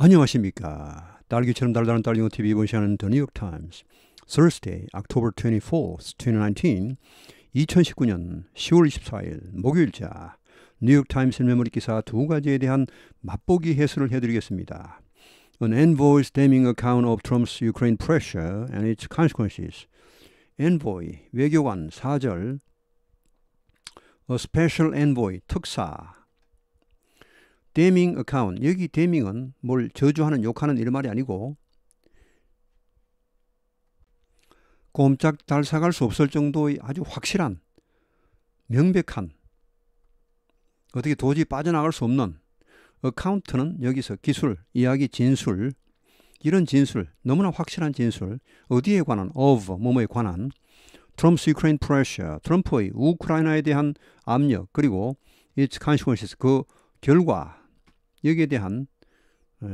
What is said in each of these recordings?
안녕하십니까. 딸기처럼 달달한 딸기노 TV 이번 시간은 The New York Times, Thursday, October 24th, 2019, 2019년 10월 24일 목요일자 뉴욕 타임스 메모리 기사 두 가지에 대한 맛보기 해설을 해드리겠습니다. An envoy's damning account of Trump's Ukraine pressure and its consequences. Envoy 외교관 4절 A special envoy 특사 데밍 어카운트 여기 데밍은 뭘 저주하는 욕하는 이런 말이 아니고 꼼짝 달싹할 수 없을 정도의 아주 확실한 명백한 어떻게 도저히 빠져나갈 수 없는 어카운트는 여기서 기술, 이야기, 진술 이런 진술, 너무나 확실한 진술 어디에 관한, of, 뭐뭐에 관한 트럼프 유크레인 프레셔, 트럼프의 우크라이나에 대한 압력 그리고 its consequences 그 결과 여기에 대한 에,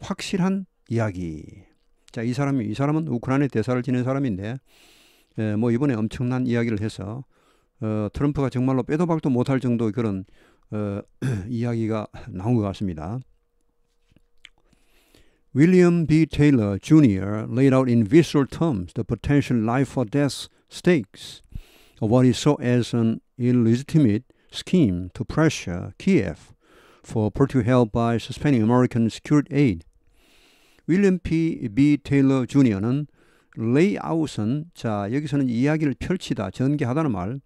확실한 이야기. 자, 이 사람이 이 사람은 우크라이나 대사를 지낸 사람인데 에, 뭐 이번에 엄청난 이야기를 해서 어, 트럼프가 정말로 빼도 박도 못 할 정도의 그런 어, 이야기가 나온 것 같습니다. William B. Taylor Jr. laid out in visceral terms the potential life or death stakes of what he saw as an illegitimate scheme to pressure Kiev for political help by suspending American secured aid. 윌리엄 P. B. 테일러 주니어는 레이아웃은 자 여기서는 이야기를 펼치다 전개하다는 말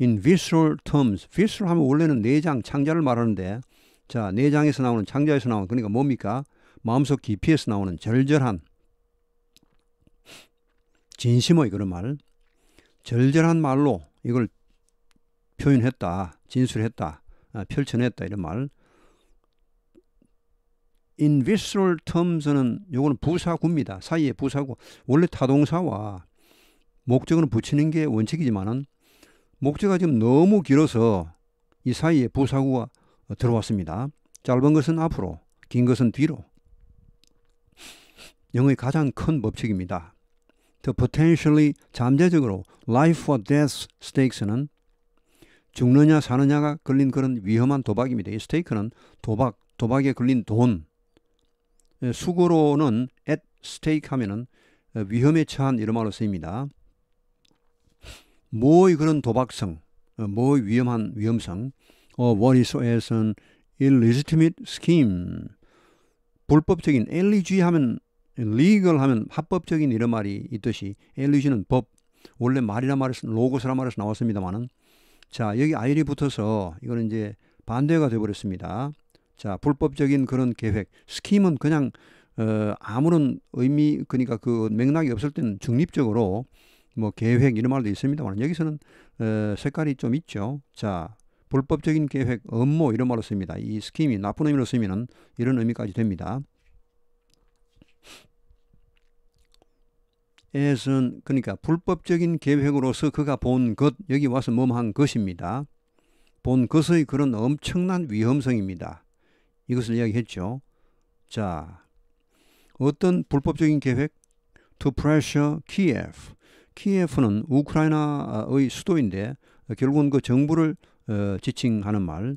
in visceral terms visceral 하면 원래는 내장 창자를 말하는데 자 내장에서 나오는 창자에서 나오는 그러니까 뭡니까 마음속 깊이에서 나오는 절절한 진심의 그런 말 절절한 말로 이걸 표현했다, 진술했다, 아, 펼쳐냈다 이런 말. In visceral terms는 요거는 부사구입니다. 사이에 부사구. 원래 타동사와 목적을 붙이는 게 원칙이지만은 목재가 지금 너무 길어서 이 사이에 부사구가 들어왔습니다. 짧은 것은 앞으로, 긴 것은 뒤로. 영어의 가장 큰 법칙입니다. The potentially 잠재적으로 life or death stakes는 죽느냐 사느냐가 걸린 그런 위험한 도박입니다. 이 스테이크는 도박, 도박에 걸린 돈. 예, 수고로는 at stake 하면은 어, 위험에 처한 이런 말로 쓰입니다. 뭐의 그런 도박성, 어, 뭐의 위험한 위험성, or 어, what is so as an illegitimate scheme. 불법적인 엘리지 e 하면 legal 하면 합법적인 이런 말이 있듯이 엘리지는 e 법 원래 말이란 말에서 로고스란 말에서 나왔습니다만은 자, 여기 아이리 붙어서 이거는 이제 반대가 되어버렸습니다 자, 불법적인 그런 계획, 스킴은 그냥 어, 아무런 의미 그러니까 그 맥락이 없을 때는 중립적으로 뭐 계획 이런 말도 있습니다만 여기서는 어, 색깔이 좀 있죠. 자, 불법적인 계획, 업무 이런 말로 씁니다. 이 스킴이 나쁜 의미로 쓰면은 이런 의미까지 됩니다. 에선 그러니까 불법적인 계획으로서 그가 본 것, 여기 와서 몸한 것입니다. 본 것의 그런 엄청난 위험성입니다. 이것을 이야기했죠. 자, 어떤 불법적인 계획? To pressure Kiev. 키예프는 우크라이나의 수도인데 결국은 그 정부를 어, 지칭하는 말.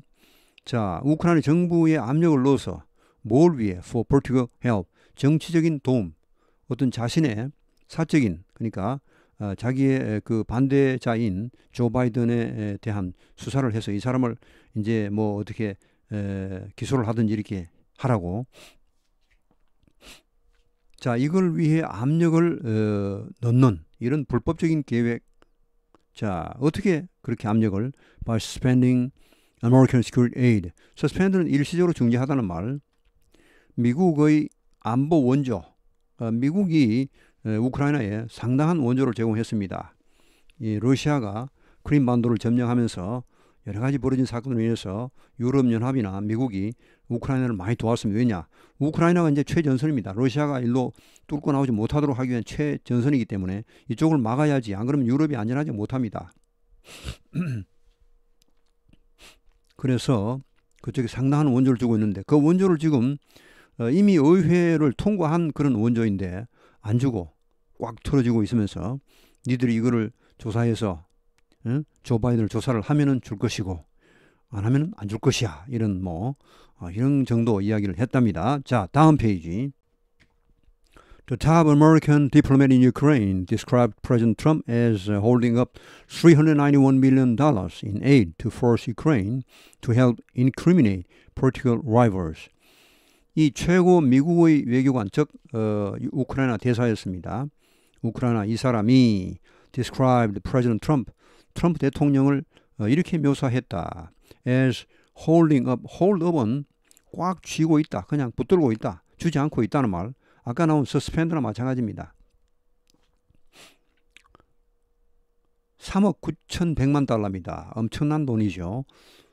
자, 우크라이나 정부에 압력을 넣어서 뭘 위해? For political help. 정치적인 도움. 어떤 자신의 사적인 그러니까 어, 자기의 그 반대자인 조 바이든에 대한 수사를 해서 이 사람을 이제 뭐 어떻게 기소를 하든지 이렇게 하라고 자 이걸 위해 압력을 어, 넣는 이런 불법적인 계획 자 어떻게 그렇게 압력을 by suspending American Security Aid suspend는 일시적으로 중지하다는 말 미국의 안보 원조 어, 미국이 우크라이나에 상당한 원조를 제공했습니다. 이 러시아가 크림 반도를 점령하면서 여러 가지 벌어진 사건으로 인해서 유럽연합이나 미국이 우크라이나를 많이 도왔습니다. 왜냐? 우크라이나가 이제 최전선입니다. 러시아가 일로 뚫고 나오지 못하도록 하기 위한 최전선이기 때문에 이쪽을 막아야지 안 그러면 유럽이 안전하지 못합니다. 그래서 그쪽에 상당한 원조를 주고 있는데 그 원조를 지금 어, 이미 의회를 통과한 그런 원조인데 안 주고 꽉 틀어주고 있으면서 니들이 이거를 조사해서 응? 조 바이든을 조사를 하면은 줄 것이고 안 하면은 안 줄 것이야 이런 뭐 어, 이런 정도 이야기를 했답니다. 자 다음 페이지. The top American diplomat in Ukraine described President Trump as holding up $391 million in aid to force Ukraine to help incriminate political rivals 이 최고 미국의 외교관 즉 어, 우크라이나 대사였습니다. 우크라이나 이 사람이 described President Trump 트럼프 대통령을 어, 이렇게 묘사했다. as holding up hold up은 꽉 쥐고 있다. 그냥 붙들고 있다. 주지 않고 있다는 말. 아까 나온 서스펜드나 마찬가지입니다. 3억 9,100만 달러입니다. 엄청난 돈이죠.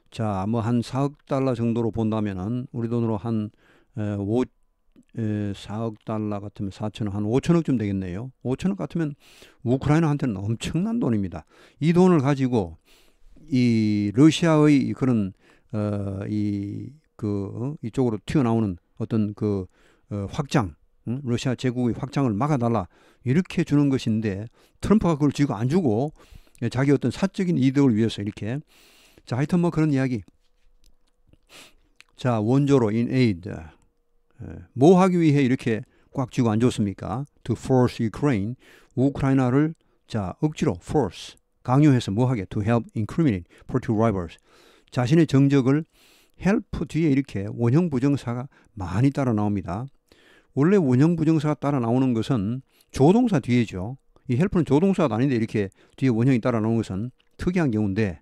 자, 뭐 한 4억 달러 정도로 본다면은 우리 돈으로 한 5, 4억 달러 같으면 4천억 한 5천억쯤 되겠네요. 5천억 같으면 우크라이나한테는 엄청난 돈입니다. 이 돈을 가지고 이 러시아의 그런 어, 이그 어, 이쪽으로 튀어나오는 어떤 그 어, 확장 러시아 제국의 확장을 막아달라 이렇게 주는 것인데 트럼프가 그걸 지고 안 주고 예, 자기 어떤 사적인 이득을 위해서 이렇게 자 하여튼 뭐 그런 이야기 자 원조로 in a i 예, 뭐 하기 위해 이렇게 꽉 쥐고 앉았습니까? To force Ukraine, 우크라이나를 자 억지로 force 강요해서 뭐하게 to help incriminate p o l t i c rivals 자신의 정적을 help 뒤에 이렇게 원형 부정사가 많이 따라 나옵니다. 원래 원형 부정사가 따라 나오는 것은 조동사 뒤에죠. 이 help는 조동사가 아닌데 이렇게 뒤에 원형이 따라 나오는 것은 특이한 경우인데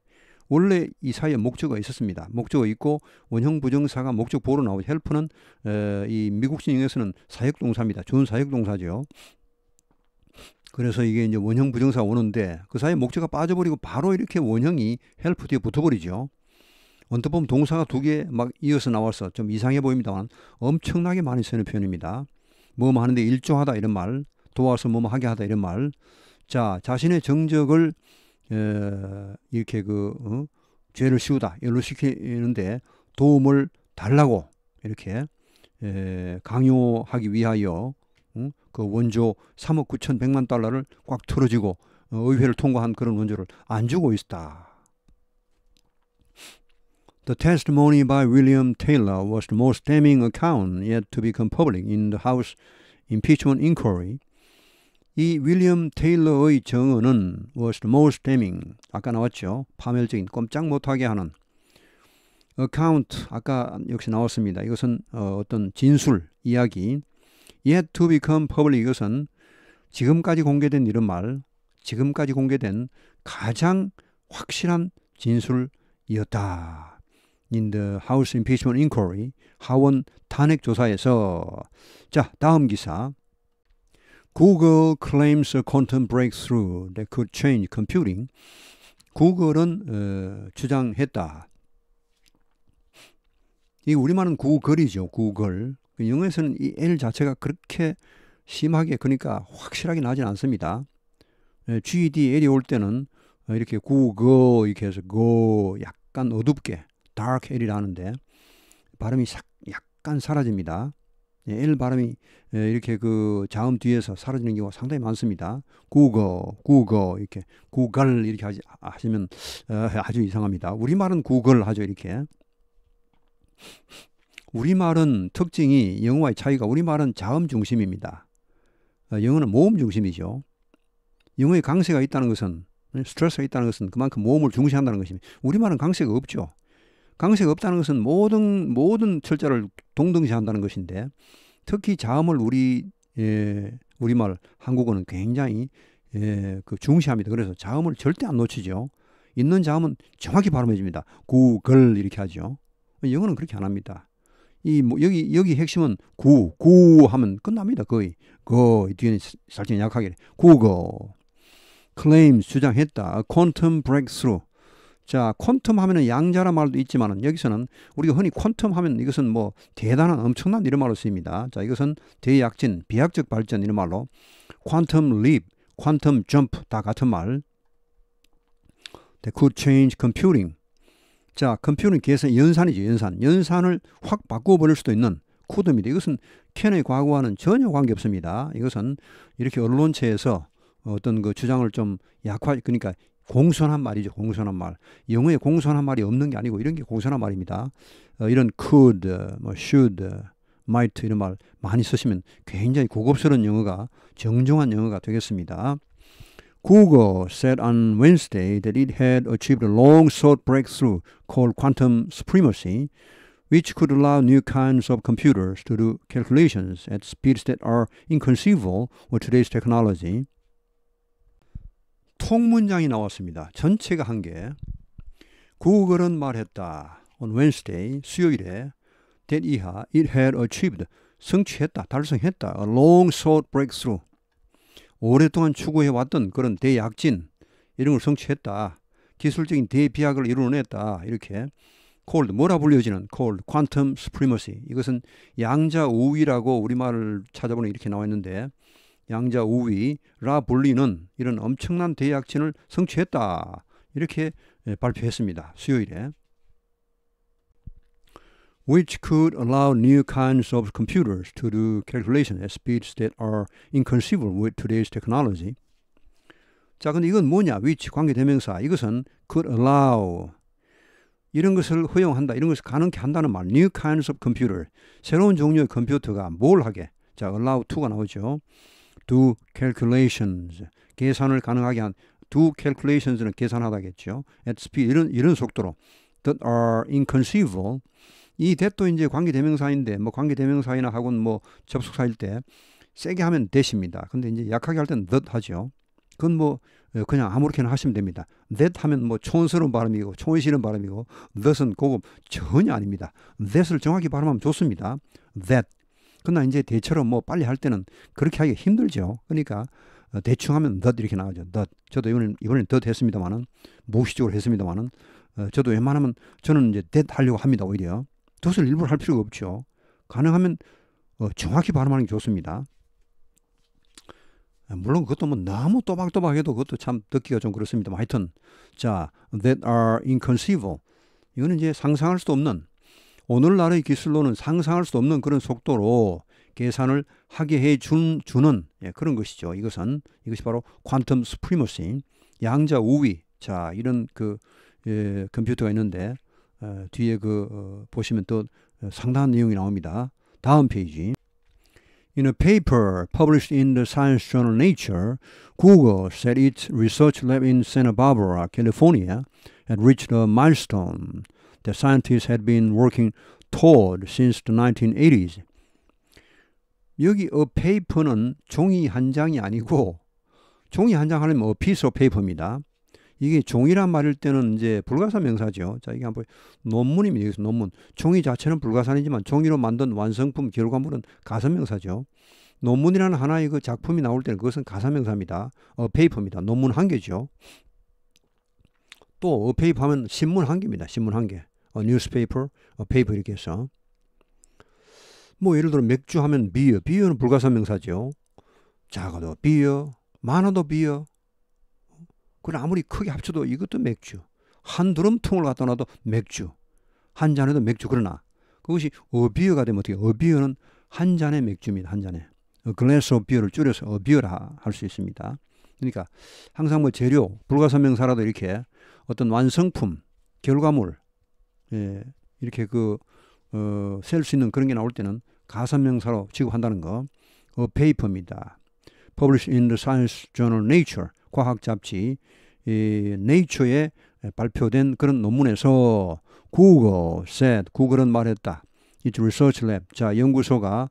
원래 이 사회에 목적이 있었습니다. 목적이 있고 원형 부정사가 목적 보러 나오고 헬프는 에, 이 미국식 영에서는 사역동사입니다. 좋은 사역동사죠. 그래서 이게 이제 원형 부정사 오는데 그 사이에 목적이 빠져버리고 바로 이렇게 원형이 헬프 뒤에 붙어버리죠. 언뜻 보면 동사가 두 개 막 이어서 나와서 좀 이상해 보입니다만 엄청나게 많이 쓰는 표현입니다. 뭐 하는데 일조하다 이런 말, 도와서 뭐 하게 하다 이런 말. 자, 자신의 정적을 에, 이렇게 그 어? 죄를 씌우다 열로 시키는데 도움을 달라고 이렇게 에, 강요하기 위하여 응? 그 원조 3억 9천 100만 달러를 꽉 틀어지고 어, 의회를 통과한 그런 원조를 안 주고 있다. The testimony by William Taylor was the most damning account yet to become public in the House impeachment inquiry. 이 윌리엄 테일러의 정언은 was the most damning 아까 나왔죠 파멸적인 꼼짝 못하게 하는 account 아까 역시 나왔습니다 이것은 어, 어떤 진술 이야기 yet to become public 이것은 지금까지 공개된 이런 말 지금까지 공개된 가장 확실한 진술이었다 in the House Impeachment Inquiry 하원 탄핵 조사에서 자 다음 기사 Google claims a quantum breakthrough that could change computing. 구글은 어, 주장했다. 이 우리말은 구글이죠. 구글. 그 영어에서는 이 L 자체가 그렇게 심하게 그러니까 확실하게 나진 않습니다. 예, GDL이 올 때는 어, 이렇게 구거 이렇게 해서 고 그 약간 어둡게 dark L이 나는데 발음이 약간 사라집니다. 예, 일 발음이 예, 이렇게 그 자음 뒤에서 사라지는 경우가 상당히 많습니다. 국어, 국어 이렇게 구갈 이렇게 하시, 하시면 어, 아주 이상합니다. 우리 말은 구걸 하죠 이렇게. 우리 말은 특징이 영어와의 차이가 우리 말은 자음 중심입니다. 어, 영어는 모음 중심이죠. 영어의 강세가 있다는 것은 예, 스트레스가 있다는 것은 그만큼 모음을 중시한다는 것입니다. 우리말은 강세가 없죠. 강세가 없다는 것은 모든 모든 철자를 동등시한다는 것인데 특히 자음을 우리 예, 우리말 한국어는 굉장히 예, 그 중시합니다. 그래서 자음을 절대 안 놓치죠. 있는 자음은 정확히 발음해줍니다. 구, 글 이렇게 하죠. 영어는 그렇게 안 합니다. 이뭐 여기 여기 핵심은 구, 구 하면 끝납니다. 거의 거 뒤에는 살짝 약하게 구거 클레임 i m 주장했다. q u a n t u 자, 퀀텀 하면은 양자라 말도 있지만은 여기서는 우리가 흔히 퀀텀 하면 이것은 뭐 대단한 엄청난 이런 말로 쓰입니다. 자, 이것은 대약진, 비약적 발전 이런 말로 퀀텀 립, 퀀텀 점프 다 같은 말. They could change computing. 자, 컴퓨터는 계산 연산이죠, 연산. 연산을 확 바꾸어 버릴 수도 있는 코드입니다 이것은 캔의 과거와는 전혀 관계없습니다. 이것은 이렇게 언론체에서 어떤 그 주장을 좀 약화, 그러니까 공손한 말이죠. 공손한 말. 영어에 공손한 말이 없는 게 아니고 이런 게 공손한 말입니다. 어, 이런 could, 뭐 should, might 이런 말 많이 쓰시면 굉장히 고급스러운 영어가 정중한 영어가 되겠습니다. Google said on Wednesday that it had achieved a long sought breakthrough called quantum supremacy, which could allow new kinds of computers to do calculations at speeds that are inconceivable with today's technology. 통문장이 나왔습니다. 전체가 한 개. 구글은 말했다. On Wednesday, 수요일에 that 이하 it had achieved 성취했다, 달성했다. A long sought breakthrough. 오랫동안 추구해 왔던 그런 대약진 이런 걸 성취했다. 기술적인 대비약을 이루어냈다. 이렇게 cold 뭐라 불려지는 cold quantum supremacy 이것은 양자 우위라고 우리말을 찾아보면 이렇게 나와 있는데 양자 5위 라볼리는 이런 엄청난 대약진을 성취했다. 이렇게 발표했습니다. 수요일에. which could allow new kinds of computers to do calculations at speeds that are inconceivable with today's technology. 자, 근데 이건 뭐냐? which 관계 대명사. 이것은 could allow 이런 것을 허용한다. 이런 것을 가능케 한다는 말. new kinds of computer. 새로운 종류의 컴퓨터가 뭘 하게? 자, allow to가 나오죠. do calculations 계산을 가능하게 한 do calculations는 계산하다겠죠. at speed 이런 이런 속도로 that are inconceivable 이 that도 이제 관계 대명사인데 뭐 관계 대명사이나 하고는 뭐 접속사일 때 세게 하면 that입니다. 근데 이제 약하게 할 때는 that 하죠. 그건 뭐 어, 그냥 아무렇게나 하시면 됩니다. that 하면 뭐 촌스러운 발음이고 촌시는 발음이고 that은 고급 전혀 아닙니다. that을 정확히 발음하면 좋습니다. that 그러나 이제 대처로 뭐 빨리 할 때는 그렇게 하기 힘들죠. 그러니까 어, 대충 하면 덧 이렇게 나오죠. 덧. 저도 이번에 이번에 덧 했습니다만은 무의식적으로 했습니다만은 어, 저도 웬만하면 저는 이제 덧 하려고 합니다. 오히려 덧을 일부러 할 필요가 없죠. 가능하면 어, 정확히 발음하는 게 좋습니다. 아, 물론 그것도 뭐 너무 또박또박해도 그것도 참 듣기가 좀 그렇습니다만 하여튼 자 that are inconceivable 이거는 이제 상상할 수도 없는 오늘날의 기술로는 상상할 수 없는 그런 속도로 계산을 하게 해 준, 주는 예, 그런 것이죠. 이것은 이것이 바로 퀀텀 스프리머시 양자 우위 자 이런 그 예, 컴퓨터가 있는데 어, 뒤에 그 어, 보시면 또 상당한 내용이 나옵니다. 다음 페이지. In a paper published in the science journal Nature, Google said its research lab in Santa Barbara, California had reached a milestone that scientists had been working toward since the 1980s. 여기 a 어 paper는 종이 한 장이 아니고 종이 한 장 하려면 a 어 piece of paper입니다. 이게 종이란 말일 때는 이제 불가사 명사죠. 자, 이게 한번 논문입니다. 여기서 논문. 종이 자체는 불가사이지만 종이로 만든 완성품 결과물은 가사 명사죠. 논문이라는 하나의 그 작품이 나올 때는 그것은 가사 명사입니다. 어, 페이퍼입니다. 논문 한 개죠. 또 어페이퍼 하면 신문 한 개입니다. 신문 한 개. 어, newspaper, 어, paper 이렇게 해서 뭐 예를 들어 맥주 하면 beer, beer는 불가사명사죠. 작아도 beer, 많아도 beer. 그건 아무리 크게 합쳐도 이것도 맥주. 한 드럼통을 갖다 놔도 맥주. 한 잔에도 맥주 그러나 그것이 어비어가 되면 어떻게 어비어는 한 잔의 맥주입니다. 한 잔에. 글래스 어 비어를 줄여서 어 비어라 할 수 있습니다. 그러니까 항상 뭐 재료, 불가사명사라도 이렇게 어떤 완성품, 결과물 예, 이렇게 그, 어, 셀 수 있는 그런 게 나올 때는 가산명사로 취급한다는 거. A paper입니다. Published in the Science Journal Nature, 과학 잡지, 이 Nature에 발표된 그런 논문에서 Google said, Google은 말했다. It's research lab. 자, 연구소가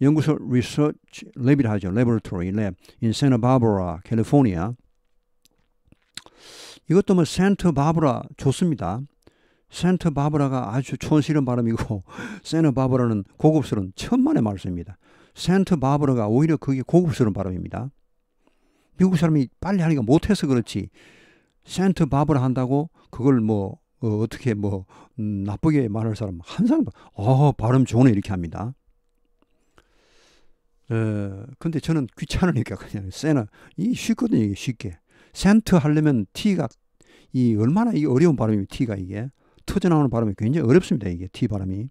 연구소 research lab이라 하죠. laboratory lab in Santa Barbara, 캘리포니아. 이것도 뭐 Santa Barbara 좋습니다. 센트 바브라가 아주 촌스러운 발음이고 센트 바브라는 고급스러운 천만의 말씀입니다. 센트 바브라가 오히려 그게 고급스러운 발음입니다. 미국 사람이 빨리 하니까 못해서 그렇지 센트 바브라 한다고 그걸 뭐 어, 떻게뭐 음, 나쁘게 말할 사람 한 사람도 어 발음 좋네 이렇게 합니다. 어, 근데 저는 귀찮으니까 그냥 세나 이 쉽거든요 쉽게 센트 하려면 T가 이 얼마나 이 어려운 발음이 T가 이게 터져나오는 바람이 굉장히 어렵습니다. 이게 T 바람이.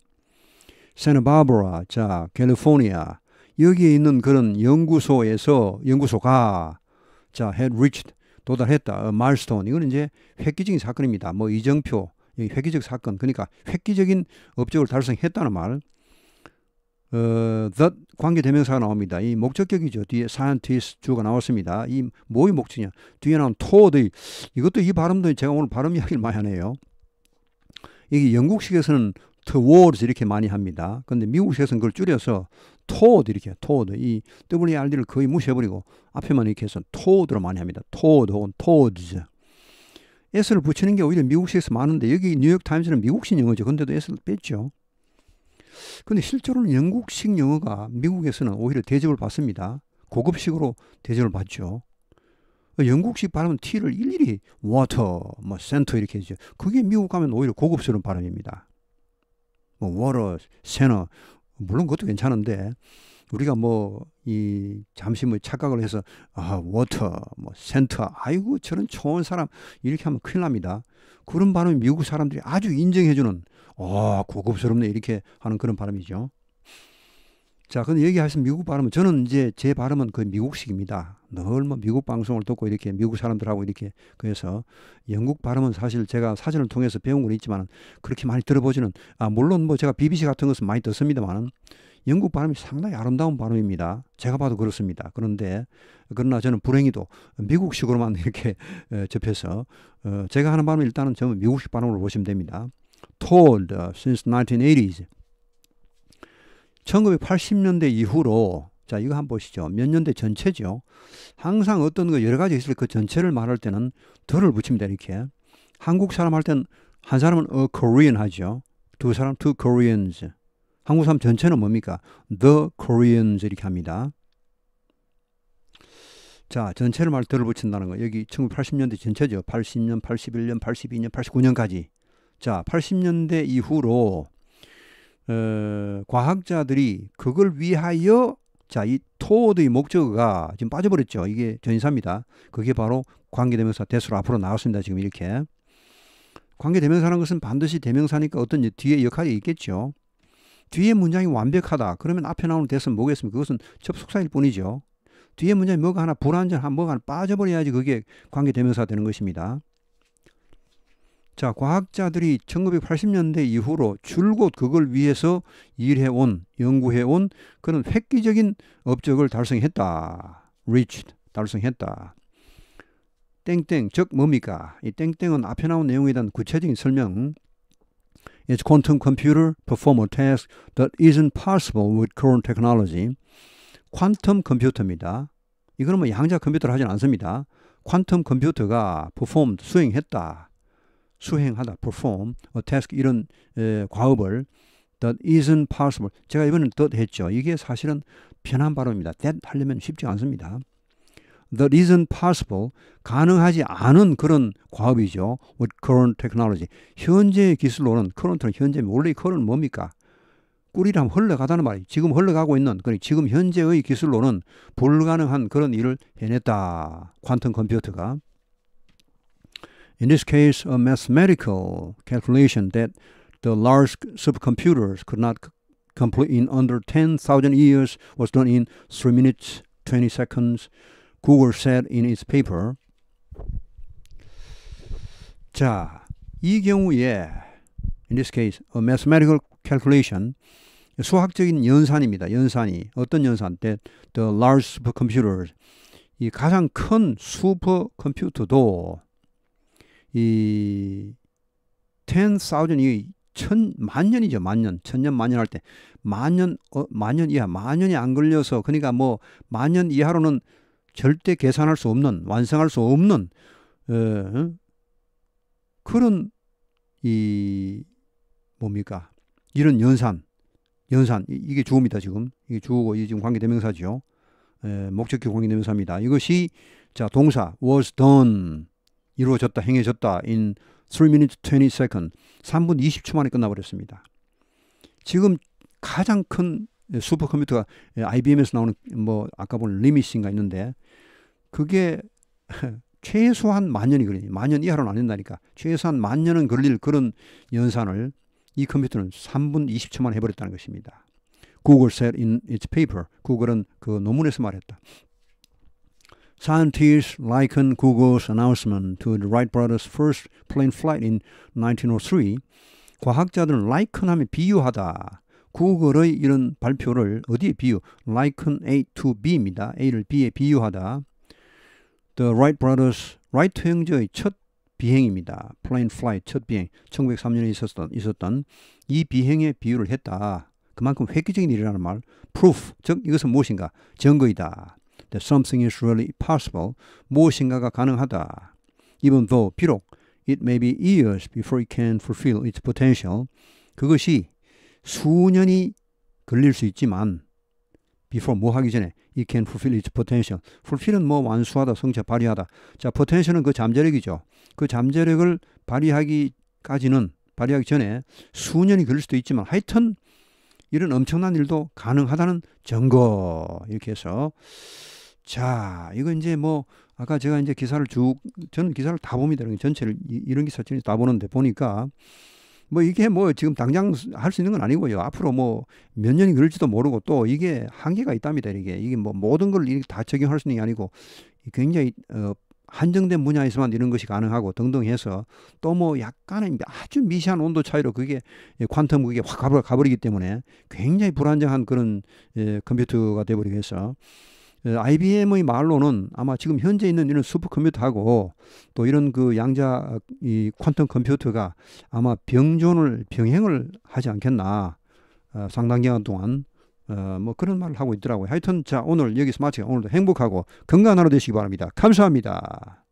세나바브라, 자, 캘리포니아 여기에 있는 그런 연구소에서 연구소가 자, had reached 도달했다. 어, milestone. 이건 이제 획기적인 사건입니다. 뭐 이정표 획기적 사건. 그러니까 획기적인 업적을 달성했다는 말. 어, that 관계 대명사가 나옵니다. 이 목적격이죠. 뒤에 scientist 주가 나왔습니다. 이 뭐의 목적이냐? 뒤에 나온 t o w a r d 이것도 이 발음도 제가 오늘 발음 이야기를 많이 하네요. 이게 영국식에서는 t o wars d 이렇게 많이 합니다. 근데 미국식에서는 그걸 줄여서 toward 이렇게 toward 이 WRD를 거의 무시해버리고 앞에만 이렇게 해서 toward로 많이 합니다. toward 혹은 towards S를 붙이는 게 오히려 미국식에서 많은데 여기 뉴욕타임즈는 미국식 영어죠. 근데도 S를 뺐죠. 근데 실제로는 영국식 영어가 미국에서는 오히려 대접을 받습니다. 고급식으로 대접을 받죠. 그 영국식 발음은 T를 일일이 water, 뭐 center 이렇게 해죠 주 그게 미국 가면 오히려 고급스러운 발음입니다. 뭐 water, center 물론 그것도 괜찮은데 우리가 뭐이 잠시 뭐 착각을 해서 아 워터 뭐 센터 아이고 저런 좋은 사람 이렇게 하면 큰일 납니다. 그런 발음 미국 사람들이 아주 인정해주는 아 고급스럽네 이렇게 하는 그런 발음이죠. 자, 근데 얘기하신 미국 발음은 저는 이제 제 발음은 거의 미국식입니다. 늘 뭐 미국 방송을 듣고 이렇게 미국 사람들하고 이렇게 그래서 영국 발음은 사실 제가 사전을 통해서 배운 건 있지만 그렇게 많이 들어보지는 아 물론 뭐 제가 BBC 같은 것은 많이 듣습니다만은 영국 발음이 상당히 아름다운 발음입니다. 제가 봐도 그렇습니다. 그런데 그러나 저는 불행히도 미국식으로만 이렇게 어, 접해서 어, 제가 하는 발음 일단은 저는 미국식 발음으로 보시면 됩니다. Told uh, since 1980s. 1980년대 이후로 자, 이거 한번 보시죠. 몇 년대 전체죠. 항상 어떤 거 그 여러 가지 있을 그 전체를 말할 때는 더를 붙입니다. 이렇게. 한국 사람 할 땐 한 사람은 a Korean 하죠. 두 사람 two Koreans. 한국 사람 전체는 뭡니까? the Koreans 이렇게 합니다. 자, 전체를 말 더를 붙인다는 거. 여기 1980년대 전체죠. 80년, 81년, 82년, 89년까지. 자, 80년대 이후로 어, 과학자들이 그걸 위하여 자, 이 토어의 목적어가 지금 빠져버렸죠. 이게 전사입니다. 그게 바로 관계대명사 대수로 앞으로 나왔습니다. 지금 이렇게. 관계대명사라는 것은 반드시 대명사니까 어떤 뒤에 역할이 있겠죠. 뒤에 문장이 완벽하다. 그러면 앞에 나오는 대수는 뭐겠습니까? 그것은 접속사일 뿐이죠. 뒤에 문장이 뭐가 하나 불완전, 뭐가 하나 빠져버려야지 그게 관계대명사 되는 것입니다. 자, 과학자들이 1980년대 이후로 줄곧 그걸 위해서 일해온, 연구해온 그런 획기적인 업적을 달성했다. reached, 달성했다. 땡땡, 즉 뭡니까? 이 땡땡은 앞에 나온 내용에 대한 구체적인 설명. It's quantum computer perform a task that isn't possible with current technology. 퀀텀 컴퓨터입니다. 이거는 뭐 양자 컴퓨터를 하진 않습니다. 퀀텀 컴퓨터가 performed, 수행했다. 수행하다, perform, a 어, task 이런 에, 과업을 that isn't possible. 제가 이번에 that 했죠. 이게 사실은 편한 발음입니다. that 하려면 쉽지 않습니다. that isn't possible, 가능하지 않은 그런 과업이죠. with current technology. 현재의 기술로는, current는 현재, 원래 current 뭡니까? 꿀이람 흘러가다는 말이 에요 지금 흘러가고 있는 그러니까 지금 현재의 기술로는 불가능한 그런 일을 해냈다. 퀀텀 컴퓨터가 in this case, a mathematical calculation that the large supercomputers could not complete in under 10,000 years was done in 3 minutes 20 seconds, Google said in its paper. 자, 이 경우에 in this case, a mathematical calculation 수학적인 연산입니다. 연산이 어떤 연산? That the large supercomputers 이 가장 큰 supercomputer도 이 텐사우전 이 천, 만 년이죠, 만 년. 천년, 만 년 할 때. 만 년, 어, 만년 이하, 만 년이 안 걸려서, 그러니까 뭐, 만년 이하로는 절대 계산할 수 없는, 완성할 수 없는, 에, 어, 그런, 이, 뭡니까. 이런 연산, 연산. 이, 게 주어입니다, 지금. 이게 주어고, 이 지금 관계대명사죠. 에, 예, 목적격 관계대명사입니다. 이것이, 자, 동사, was done. 이루어졌다 행해졌다 in 3 minutes 20 seconds 3분 20초 만에 끝나버렸습니다. 지금 가장 큰 예, 슈퍼컴퓨터가 예, IBM에서 나오는 뭐 아까 본 리미싱가 있는데 그게 최소한 만 년이 걸리니 만년 이하로는 안 된다니까 최소한 만 년은 걸릴 그런 연산을 이 컴퓨터는 3분 20초만 해버렸다는 것입니다. Google said in its paper. 구글은 그 논문에서 말했다. Scientists liken Google's announcement to the Wright brothers' first plane flight in 1903. 과학자들은 liken하면 비유하다. 구글의 이런 발표를 어디에 비유? liken A to B입니다. A를 B에 비유하다. The Wright brothers, Wright 형제의 첫 비행입니다. plane flight 첫 비행. 1903년에 있었던, 있었던 이 비행에 비유를 했다. 그만큼 획기적인 일이라는 말. proof. 즉 이것은 무엇인가? 증거이다. that something is really possible, 무엇인가가 가능하다. even though, 비록, it may be years before it can fulfill its potential, 그것이 수년이 걸릴 수 있지만, before 뭐 하기 전에, it can fulfill its potential. fulfill은 뭐 완수하다, 성취, 발휘하다. 자, potential은 그 잠재력이죠. 그 잠재력을 발휘하기까지는, 발휘하기 전에 수년이 걸릴 수도 있지만, 하여튼, 이런 엄청난 일도 가능하다는 증거. 이렇게 해서, 자, 이거 이제 뭐 아까 제가 이제 기사를 쭉 저는 기사를 다 봅니다. 전체를 이런 기사 전체 다 보는데 보니까 뭐 이게 뭐 지금 당장 할 수 있는 건 아니고요. 앞으로 뭐 몇 년이 그럴지도 모르고 또 이게 한계가 있답니다. 이게 이게 뭐 모든 걸 다 적용할 수 있는 게 아니고 굉장히 어 한정된 분야에서만 이런 것이 가능하고 등등해서 또 뭐 약간의 아주 미세한 온도 차이로 그게 퀀텀 그게 확 가버리기 때문에 굉장히 불안정한 그런 예, 컴퓨터가 돼버리고 해서 IBM의 예, 말로는 아마 지금 현재 있는 이런 슈퍼컴퓨터하고 또 이런 그 양자 이 퀀텀 컴퓨터가 아마 병존을 병행을 하지 않겠나 어, 상당 기간 동안 어, 뭐 그런 말을 하고 있더라고요. 하여튼 자 오늘 여기서 마치 오늘도 행복하고 건강한 하루 되시기 바랍니다. 감사합니다.